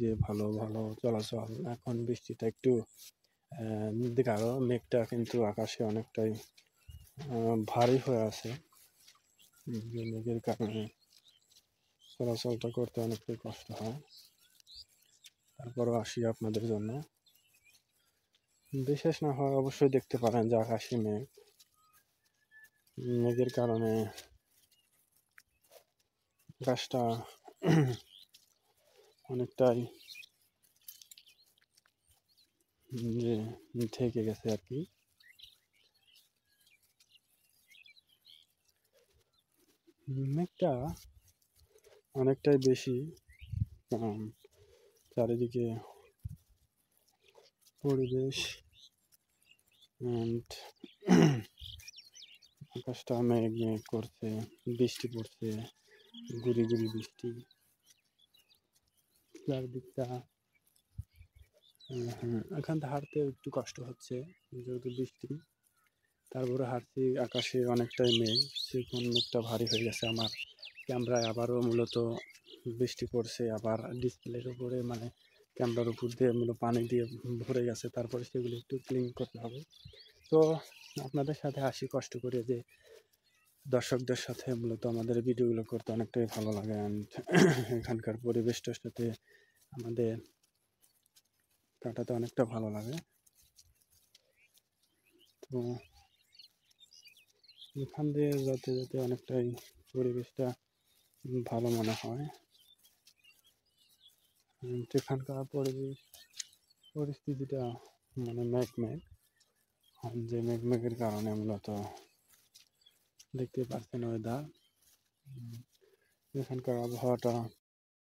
যে ভালো ভালো চলাচল এখন বৃষ্টিটা একটু দিকে মেঘটা কিন্তু আকাশে অনেকটাই ভারী হয়ে আছে মেঘের কারণে চলাচলটা করতে অনেকটাই কষ্ট হয় তারপরও আসি আপনাদের জন্য বিশেষ না হয় অবশ্যই দেখতে পারেন যে আকাশে মেঘ মেঘের কারণে গাছটা অনেকটাই যে থেকে গেছে আর কি মেঘটা অনেকটাই বেশি কারণ চারিদিকে পরিবেশ অ্যান্ড আকাশটা মেঘ মেঘ করছে বৃষ্টি পড়ছে গুড়ি গুড়ি বৃষ্টি রাস্তার দিকটা এখান থেকে হাঁটতে একটু কষ্ট হচ্ছে যেহেতু বৃষ্টি তারপরে হাঁটছি আকাশে অনেকটাই মেঘ সেখন মুখটা ভারী হয়ে গেছে আমার ক্যামেরায় আবারও মূলত বৃষ্টি পড়ছে আবার ডিসপ্লের উপরে মানে ক্যামেরার উপর দিয়ে মূলত পানি দিয়ে ভরে গেছে তারপরে সেগুলো একটু ক্লিন করতে হবে তো আপনাদের সাথে আসি কষ্ট করে যে দর্শকদের সাথে মূলত আমাদের ভিডিওগুলো করতে অনেকটাই ভালো লাগে অ্যান্ড এখানকার পরিবেশটার সাথে আমাদের কাটাতে অনেকটা ভালো লাগে তো এখান দিয়ে যাতে যাতে অনেকটাই পরিবেশটা ভালো মনে হয় এখানকার পরিবেশ পরিস্থিতিটা মানে মেঘ যে মেঘ কারণে মূলত দেখতে পাচ্ছেন ওয়েদার এখানকার আবহাওয়াটা